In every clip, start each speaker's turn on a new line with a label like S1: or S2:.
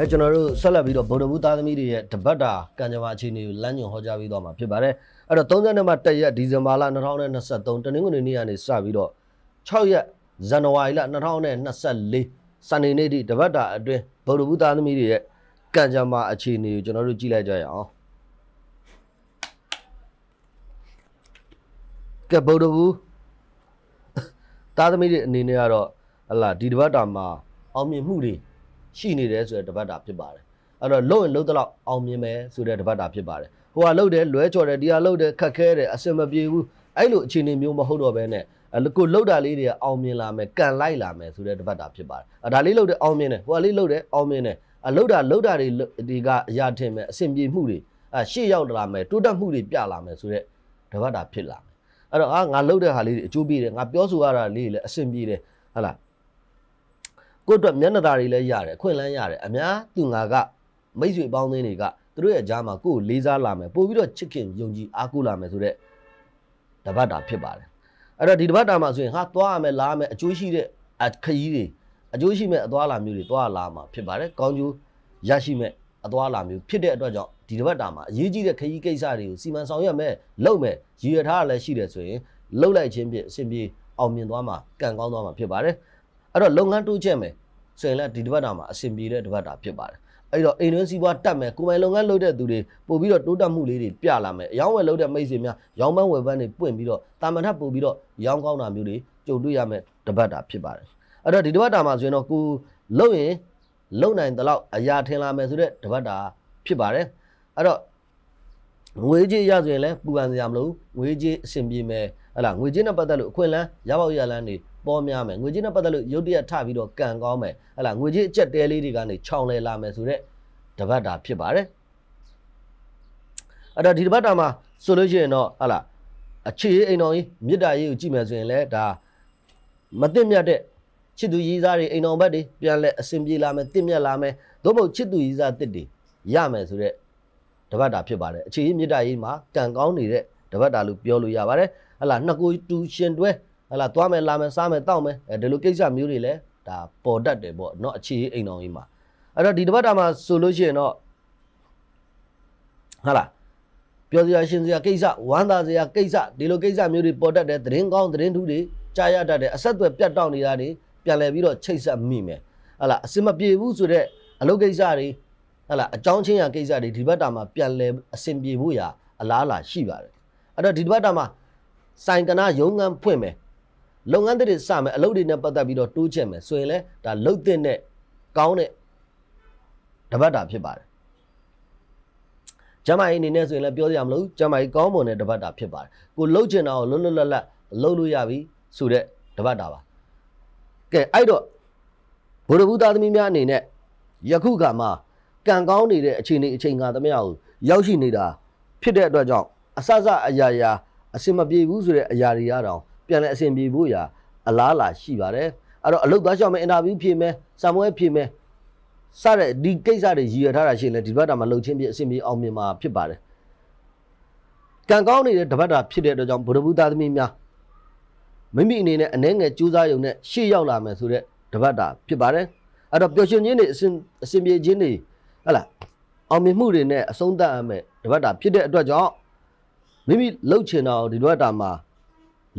S1: အဲကျွန်တော်တို့ဆက်လက်ပြီးတော့ဗုဒ္ဓဘူးသားသမီးတွေရဲ့တပတ်တာကံကြမ္မာအခြေအနေကိုလမ်းညွှန်ဟောကြားပေးသွားမှာဖြစ်ပါတယ်အဲ့တော့30နှစ်မှ1ရက်ဒီဇင်ဘာလ2023တနင်္ဂနွေနေ့ကနေစပြီးတော့6ရက်ဇန်နဝါရီလ2024စနေနေ့ဒီတပတ်တာအတွင်းဗုဒ္ဓဘူးသားသမီးတွေရဲ့ကံကြမ္မာအခြေအနေကိုကျွန်တော်တို့ကြည့်လိုက်ကြရအောင်ကဗုဒ္ဓဘူးသားသမီးတွေအနေနဲ့ကတော့ဟလာဒီတပတ်တာမှာ အောင်မြင်မှုတွေရှိနေတယ်ဆိုတဲ့တပတ်တာဖြစ်ပါတယ်အဲ့တော့လုံရင်လုံတော့အောင်မြင်မယ်ဆိုတဲ့တပတ်တာဖြစ်ပါတယ်ဟိုကလှုပ်တယ်လွဲချော်တယ်ဒီကလှုပ်တယ်ခက်ခဲတယ်အဆင်မပြေဘူးအဲ့လိုအခြေအနေမျိုးမဟုတ်တော့ဘဲနဲ့ကိုလှုပ်တာလေးတွေကအောင်မြင်လာမယ်ကန်လိုက်လာမယ်ဆိုတဲ့တပတ်တာဖြစ်ပါတယ်အဲဒါလေးလှုပ်တယ်အောင်မြင်တယ်ဟိုကလေးလှုပ်တယ်အောင်မြင်တယ်အလှုပ်တာလှုပ်တာတွေဒီကအရာထင်မယ်အဆင်ပြေမှုတွေအရှေ့ရောက်လာမယ်တိုးတက်မှုတွေပြလာမယ်ဆိုတဲ့တပတ်တာဖြစ်လာမယ်အဲ့တော့အာငါလှုပ်တဲ့ဟာလေးတွေအကျိုးပေးတယ်ငါပြောဆိုရတာလေးတွေလည်းအဆင်ပြေတယ်ဟုတ်လားကိုယ့်အတွက်မျက်နှာသာတွေလည်းရတယ်ခွင့်လန်းရတယ်အများသူငါကမိတ်ဆွေပေါင်းသင်းတွေကသူတို့ရဲ့ကြားမှာကိုယ်ကိုလေးစားလာမယ်ပို့ပြီးတော့ချစ်ခင်ယုံကြည်အားကိုးလာမယ်ဆိုတဲ့တပတ်တာဖြစ်ပါတယ်အဲ့တော့ဒီတပတ်တာမှာဆိုရင်ဟာသွားရမယ်လာရမယ်အကျိုးရှိတဲ့ခကြီးတွေအကျိုးရှိမဲ့အသွားလာမျိုးတွေသွားလာမှာဖြစ်ပါတယ်ကောင်းကျိုးရရှိမဲ့အသွားလာမျိုးဖြစ်တဲ့အတွက်ကြောင့်ဒီတပတ်တာမှာအရေးကြီးတဲ့ခရီးကိစ္စတွေကိုစီမံဆောင်ရွက်မယ်လုပ်မယ်ရည်ရထားလည်းရှိတယ်ဆိုရင်လှုပ်လိုက်ခြင်းဖြင့်အဆင်ပြေအောင်မြင်သွားမှာကံကောင်းသွားမှာဖြစ်ပါတယ်အဲ့တော့လုပ်ငန်းတိုးချက်မယ်ဆိုရင်လည်းဒီတစ်ပတ်တာမှာအဆင်ပြေတဲ့တစ်ပတ်တာဖြစ်ပါတယ်အဲ့တော့အိမ်တွင်းစီးပွားတက်မယ်ကိုပိုင်လုပ်ငန်းလုပ်တဲ့သူတွေပို့ပြီးတော့တိုးတက်မှုလေးတွေပြလာမယ်အယောင်းဝယ်လုပ်တဲ့မိတ်ဆွေများရောင်းပန်းဝယ်ပန်းတွေပွင့်ပြီးတော့တာမန်ထပ်ပို့ပြီးတော့ရောင်းကောင်းတာမျိုးတွေကြုံတွေ့ရမယ်တစ်ပတ်တာဖြစ်ပါတယ်အဲ့တော့ဒီတစ်ပတ်တာမှာဆိုရင်တော့ကိုလုပ်ရင်လုံနိုင်တဲ့လောက်အရာထင်လာမယ်ဆိုတဲ့တစ်ပတ်တာဖြစ်ပါတယ်အဲ့တော့ငွေကြေးရဆိုရင်လည်းပူပန်စရာမလိုငွေကြေးအဆင်ပြေမယ်ဟလာငွေကြေးနဲ့ပတ်သက်လို့အခွင့်အလမ်းရပေါက်ရလမ်းတွေပေါ်များမယ်ငွေကြေးနဲ့ပတ်သက်လို့ရုတ်တရက်ထပြီးတော့ကန်ကောင်းမယ်ဟလာငွေကြေးအကျက်တဲလေးတွေကနေခြောင်လဲလာမယ်ဆိုတော့တပတ်တာဖြစ်ပါတယ်အဲ့တော့ဒီတပတ်တာမှာဆိုလို့ရှိရင်တော့ဟလာအခြေအိမ်တော်ကြီးမြစ်တာကြီးကိုကြည့်မယ်ဆိုရင်လည်းဒါမသိမြတ်တဲ့ချစ်သူရည်စားတွေအိမ်တော်ဘက်တွေပြန်လဲအဆင်ပြေလာမယ်တင့်မြတ်လာမယ်သို့မဟုတ်ချစ်သူရည်စားတစ်တွေရမယ်ဆိုတော့တပတ်တာဖြစ်ပါတယ်အခြေကြီးမြစ်တာကြီးမှာကံကောင်းနေတဲ့တပတ်တာလို့ပြောလို့ရပါတယ်ဟလာနှစ်ကိုတူရှင်တွဲဟလာသွားမယ်လာမယ်စားမယ်တောက်မယ်အဲဒီလိုကိစ္စမျိုးတွေလည်းဒါပေါ်တတ်တယ်ပေါ့เนาะအခြေအိမ်တော်ကြီးမှာအဲ့တော့ဒီတစ်ပတ်တာမှာဆိုလို့ရှိရင်တော့ဟလာပြောစရာရှင်းစရာကိစ္စဝမ်းသာစရာကိစ္စဒီလိုကိစ္စမျိုးတွေပေါ်တတ်တယ်သတင်းကောင်းသတင်းထူးတွေကြားရတတ်တယ်အဆက်အသွယ်ပြတ်တောက်နေတာတွေပြန်လည်ပြီးတော့ချိတ်ဆက်မိမယ်ဟလာအစင်မပြေဘူးဆိုတော့အလုပ်ကိစ္စတွေဟလာအကြောင်းချင်းရာကိစ္စတွေဒီဘက်တာမှာပြန်လည်အစင်ပြေဖို့ရာအလားအလာရှိပါတယ်အဲ့တော့ဒီတစ်ပတ်တာမှာစိုင်ကနာရုံငန်းဖွင့်မယ်လုပ်ငန်းတွေစမယ်အလုပ်တွေနဲ့ပတ်သက်ပြီးတော့တိုးချဲ့မယ်ဆိုရင်လည်းဒါလှုပ်တဲ့နဲ့ကောင်းတဲ့တပတ်တာဖြစ်ပါတယ်ကျမကြီးအနေနဲ့ဆိုရင်လည်းပြောစရာမလိုကျမကြီးကောင်းမွန်တဲ့တပတ်တာဖြစ်ပါတယ်ကိုလှုပ်ချင်တာကိုလွတ်လွတ်လပ်လပ်လှုပ်လို့ရပြီဆိုတဲ့တပတ်တာပါကဲအဲ့တော့ဘုရဘူးသားသမီးများအနေနဲ့ယခုကမှကံကောင်းနေတဲ့အခြေအနေအချိန်ကာသမယကိုရောက်ရှိနေတာဖြစ်တဲ့အတွက်ကြောင့်အဆအဆအရာရာအစင်မပြေဘူးဆိုတဲ့အရာတွေအတောင်ပြန်လည်အဆင်ပြေဖို့ရာအလားအလာရှိပါတယ်အဲ့တော့အလုတ်သွားရှောက်မယ်အင်တာဗျူးဖြေမယ်စာမွေးဖြေမယ်စတဲ့ဒီကိစ္စတွေရည်ရထားတာရှိရင်လည်းဒီဘက်တာမှာလှုပ်ချင်းပြအဆင်ပြေအောင်မြင်မှာဖြစ်ပါတယ်ကံကောင်းနေတဲ့တပတ်တာဖြစ်တဲ့အတွက်ကြောင့်ဗုဒ္ဓဘူးသားသမီးများမိမိအနေနဲ့အနှဲငယ်ကြိုးစားရုံနဲ့ရှေ့ရောက်လာမယ်ဆိုတဲ့တပတ်တာဖြစ်ပါတယ်အဲ့တော့ပျော်ရွှင်ခြင်းတွေအဆင်အဆင်ပြေခြင်းတွေဟုတ်လားအောင်မြင်မှုတွေနဲ့အဆုံးသတ်ရမယ်တပတ်တာဖြစ်တဲ့အတွက်ကြောင့်မိမိလှုပ်ချင်တာကိုဒီတပတ်တာမှာ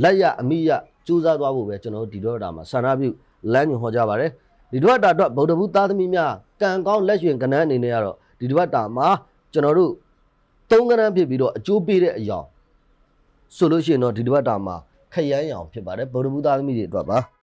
S1: လက်ရအမိရစူးစမ်းသွားဖို့ပဲကျွန်တော်ဒီတော့တာမှာဆန္ဒပြုလမ်းညွှန်ဟောကြားပါတယ်ဒီတော့တာအတွက်ဗုဒ္ဓဘူးသားသမီးများကံကောင်းလက်ရွှင်ကဏ္ဍအနေနဲ့ကတော့ဒီတော့တာမှာကျွန်တော်တို့သုံးကဏ္ဍဖြစ်ပြီးတော့အကျိုးပေးတဲ့အရာဆိုလို့ရှိရင်တော့ဒီတော့တာမှာခရမ်းရောင်ဖြစ်ပါတယ်ဗုဒ္ဓဘူးသားသမီးတွေအတွက်ပါ